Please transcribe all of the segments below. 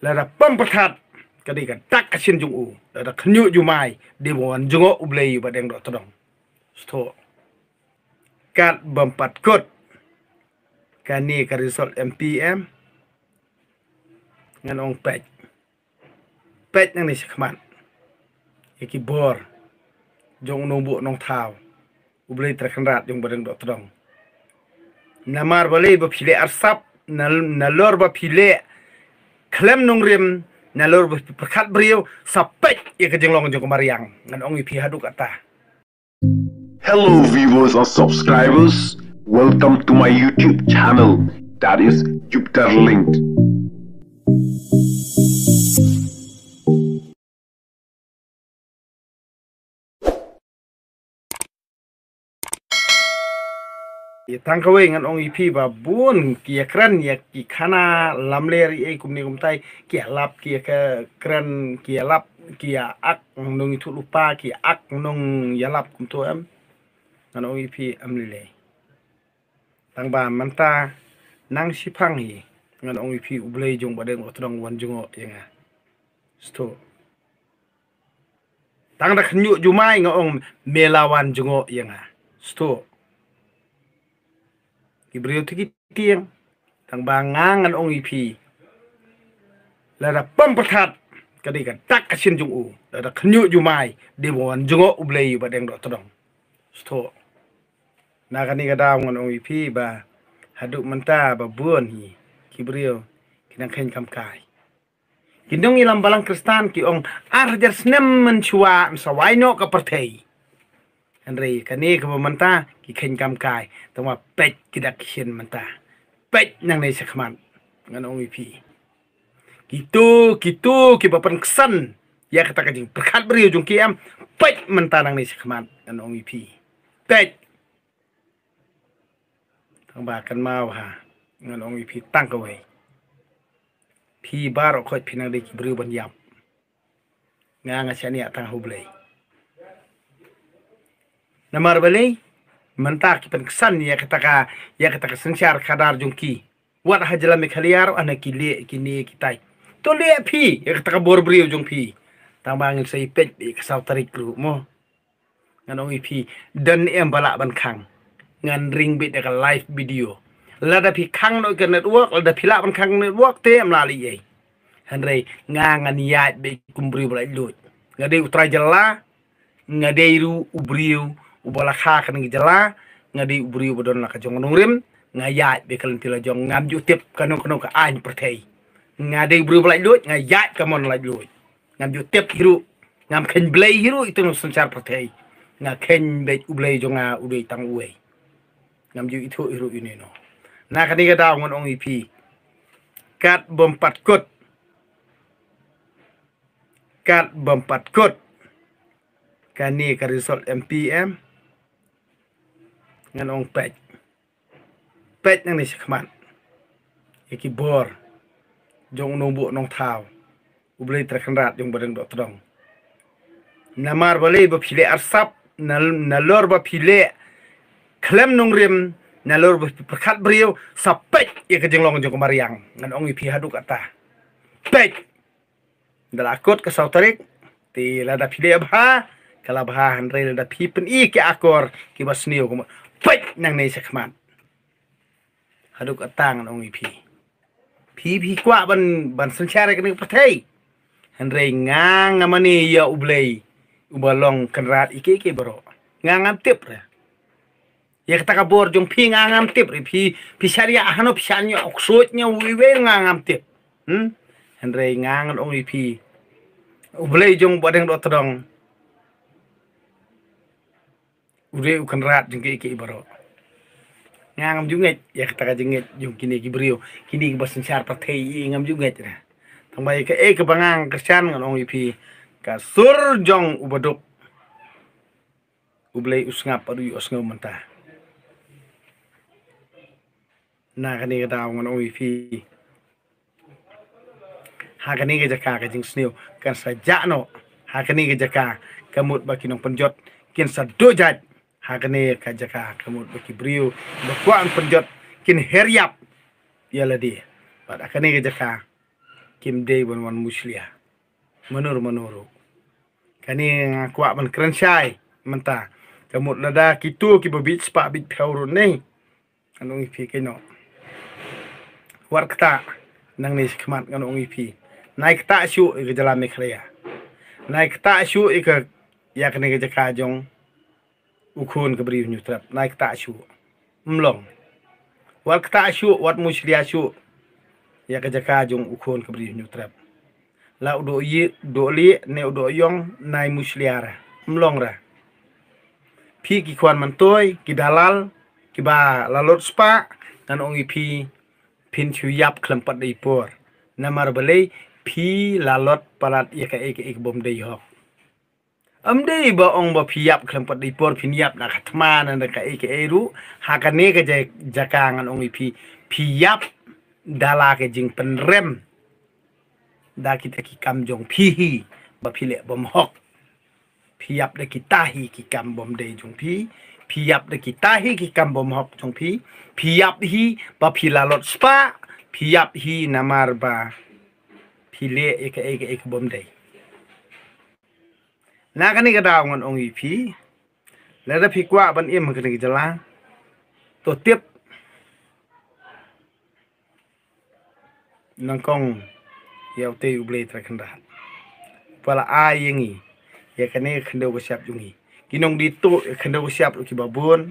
Là pampakat kadikan tak asin jung u da khnyu jumai di mon jungo ublei badeng do todong sto kat bampat kot kani ka result mpm ngan ong pet pet nang ni khman iki bor jong nong bu nong thao ublei trakhan rat jong badeng do todong namar balei ba phile arsap nalor ba phile klem nung rim na lor perkat brio sapek ya kejeng long jong kemariang ngan ongi pi haduk Hello viewers and subscribers welcome to my YouTube channel that is Jupiter Linked ทั้งเขาเองกันองค์อีพีแบบบุญเกียครันเกี่ยกีขนาลำเลรีเอกุมนิ้กุมไตเกียรับเกียรครันเกียรับเกียอักนงทุลุปาเกียอักนงยาลับกุมตัวเอ็มกันองค์อีพีอัมลีเลยตั้งบานมันตานั่งชิพังฮีกันองค์อีพีอุเลยจงบดเดงอตรงวันจงอยังไงสตูตั้งแต่ขยุจุไม่กันองค์เมลาวันจงอยังไงสตู Gibril tikitiang tang ba ngangan ong ipi la da pam pathat ka di ka tak ka sin jung u da da khnyu ju mai de won jungo ublei ba deng do todong sto na ka ni ka da ngon ong ipi ba hadu manta ba buon hi Gibril kinang khen kam kai Kindong ilam balang kristan ki ong arjar snem menchua msawai no ka pertei. ันรกันนี้คือมันตากิเคนกำกายต้องว่าเป็ดกิดักเชียนมันตาเป็ดนั่งในสักมันงันองวิพีกิตูกิตูกิบปันสันอยากจะกระจิงประคับริยุจงเกียมเป็ดมันตานั่งในสักมันงันองวิพีเป็ดต้องบากันมาว่ะงันองวิพีตั้งกันไว้พี่บาร์เราคอยพินังได้บริวบัญญัติงานงานเชนี่ตั้งหูเลย namar balai mentar kipan kesan ya kataka ya kataka sensiar kadar jungki wat hajala me khaliar ana kini le ki ne le pi, ya kataka bor brio jungpi. phi tambang sei pet tarik lu mo nganong pi dan em bala ban khang ngan ring bit live video Lada pi kang khang no kan network lada pi la ban khang network te am la li ye han rei nga ngan be kumbri balak lut ngade utra jela ngade ru ubriu ubalaha kan jala ngadi ubri ubodon ka jong nungrim ngayat be kalen tila jong ngam ju tip kanong kanong ka an pertei ngade ubri ubala duit ngayat kamon la duit ngam ju tip hiru ngam ken blei hiru itu no suncar pertei nga ken be ublei jong a udei tang uwe ngam ju itu hiru ini no na kan ga daw ngon ong ipi kat bompat kot kat bompat kot kani ka result MPM nganong pet pet nang nis khmat iki bor jong no bu nong thao ubli trakhan rat jong badang do trong namar balei ba phile arsap nalor ba phile klem nong rim nalor ba prakhat brio pet ya jeng long jong mariang ngan ong pi haduk ata pek dalakot ke sautarik ti lada phile abha kalabha bha da phipen i ke akor ki basniu fake nang nei sak mat haduk atang nong ipi phi phi kwa ban ban sanchare kan pathai han re ngang amani ya ublei ubalong kanrat ike ike bro ngang am tip re ya kata ka bor jong phi ngang am tip re phi phi saria ahano phi sanyo oksot nya wiwe ngang am tip hm han re ngang ong ipi ublei jong badeng do tadong gure ukan rat jeng ke ibaro ngam junget ya kata ka jenget jung kini ki brio kini ki basen syar i ngam junget na tambah ke e ke bangang kerjaan ngan ong ipi ka sur jong ubaduk ublei usngap adu yu usngau mentah na kani tau ngan ong ipi ha kani ke jaka ka jing sniu kan sa jano. ha kani ke jaka kamut bakinong penjot kin dojat hagane kajaka kamut baki brio bakuan penjot kin heriap yala di pada kane kajaka kim day bon wan muslia menur menuru kane ngakwa man kren syai menta kamut lada kitu ki babit spa bit pauru nei anung ipi kino war kata nang ni kemat kan ngi pi naik tak syu ke jalan mekhria naik tak syu ya ke yakne ke jong ukhun kabriu nyu trap nai kta chu mlong wal kta chu wat muslia chu ya kajaka jong ukhun kabriu nyu trap la udo yi do li ne udo yong nai muslia ra mlong ra phi ki kwan man toy ki dalal ki ba la lot spa nan ongi phi phin chu yap khlam pat dei por namar balei phi la lot palat ya ka ek ek bom dei hok อันได้บ่องบ่พยับคลังปดิปอร์พินยับนะคัตมานั่นกะเอเกเอรูหากันเนก็จะจะกางันองพีพยับดาลาเกจิงเปนเรมดากิตะกิกรรมจงพีฮีบ่พิเลบ่มฮอกพยับดะกิตาฮีกิกรรมบ่มเดจงพีพยับดะกิตาฮีกิกรรมบ่มฮอกจงพีพยับฮีบ่พิลาลดสปาพยับฮีนามารบาพิเลเอเกเอเกเอกบ่มเด na kan ni gada ngon ong ipi le da phi kwa ban im kan ni jala to tiếp nang kong yau te u ble tra kan pala a yengi ya kan ni kan siap jungi kinong di to kanda do siap ki babun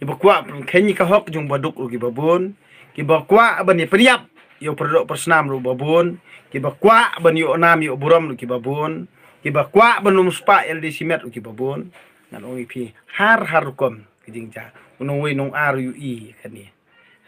ki ba kwa pun ni ka hok jung baduk ki babun ki ba kwa ban ye periap yo perdok persnam lu babun ki ba kwa ban yo nam yo buram lu ki babun kiba kwa benum spa LD simet u kiba bon ngan ongi pi har har kom kijing cha unong wei nong ar u i e kani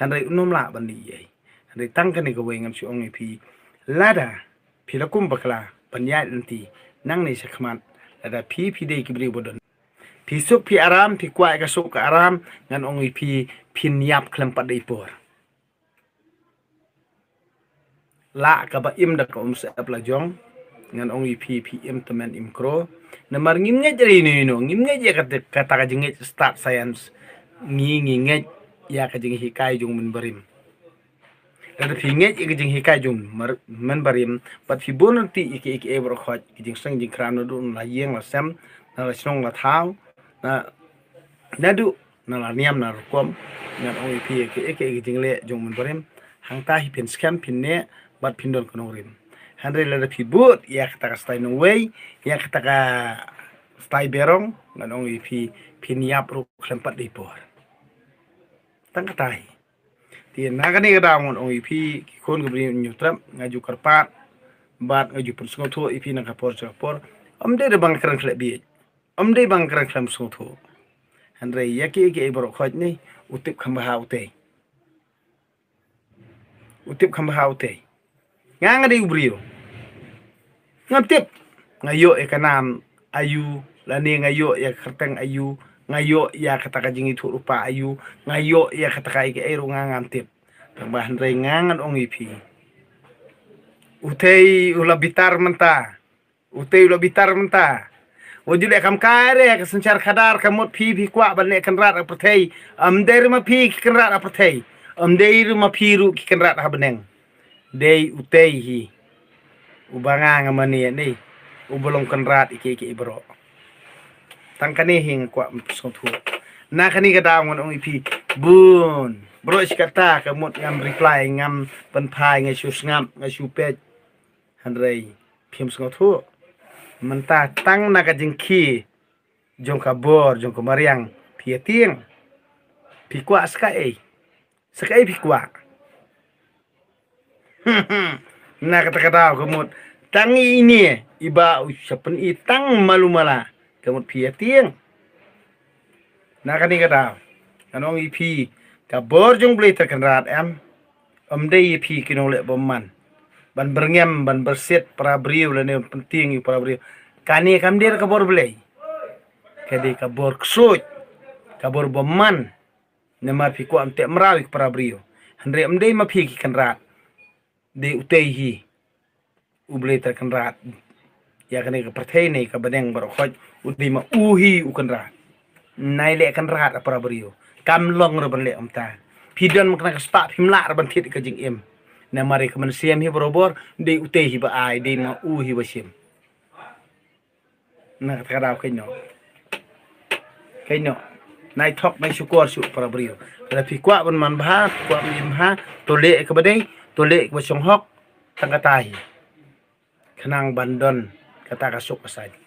hanrai unom la ban ni ye hanrai tang kani ko ngam si ongi pi lada pi la kum bakla ban ya nti nang ni sakman lada pi pi dei kibri bodon pi suk pi aram pi kwa ka suk ka aram ngan ongi pi pin yap klem pat dei por la ka ba im da ka um se la jong ngan ong ipi pi im teman im kro namar ngim nge jari no no ngim nge ja ya kata kata ka jengge start science ngi ngi nge ya ka jengge hikai jung men berim kada fi nge ik ya jeng hikai jung men berim pat fi bon ti ik ik e bro khot jeng sang jeng kram no dun la yeng la sem na la snong la thau na na du na la niam na rukom ngan ong ipi ik ik jeng le jung men berim hang ta hi pen scam pin ne bat pin don rim 111 pibut ya kita ka stay way ya kita ka stay berong nganong ipi piniap ru di dipor tang katai ti nagani gramon ong ipi kikun gubri nyutram ngaju karpat bat ngaju persungau tu ipi naga Por kapor om de bang kerang klek bi om de bang kerang klem sungau tu andre yaki ki ibrok khoj ni utip khamba utai utip khamba utai ngang ada ubrio ngantip ngayo ya kanam ayu lani ngayo ya kerteng ayu ngayo ya kata kajing itu rupa ayu ngayo ya kata kai ke eru tip tambahan rengangan ong ipi utei ula bitar menta utei ula bitar menta wajud ya kam kare ya kesencar kadar kamot pi pi kwa bane kenrat apatei amder ma pi kenrat apatei amder ma pi ru kenrat habeneng dei utei hi ubanga nga mani ni ubulong kanrat iki iki ibro tang kani hing kwa mpisot hu na kani ka daw ngon ipi bun bro iskata ka mut ngam reply ngam panpai ngai shus ngam ngai shupet hanrei phim sngot menta tang na ka jingki jong ka bor jong ka mariang pieting pikwa skai skai pikwa hmm, hmm na kata kamut tangi ini iba ucapan itang malumala kamut pia tiang na kani kata kanong ipi ka borjong beli terkenrat em om ipi ipi oleh boman ban berngem ban berset para briu lene penting para briu kani kam dia kabor beli kadi kabor ksoj kabor boman nama piku am tek merawi para briu hendri am day mapi ki de utei hi uble ta kan rat ya kan ka partai nei ka badeng baro khoj utei ma uhi ukan rat nai le kan rat apa brio kam long ro ban le om ta pidon mak kan nak start himla ban thit ka jing em na mari ka men siam hi borobor de utei hi ba ai de ma uhi ba sim na ka dau ka no ka no nai thok nai shukor shu apra brio la pi kwa ban man bha kwa ban ha to le ka badeng tuli ko siyong hok tangkatay kanang bandon katakasok asad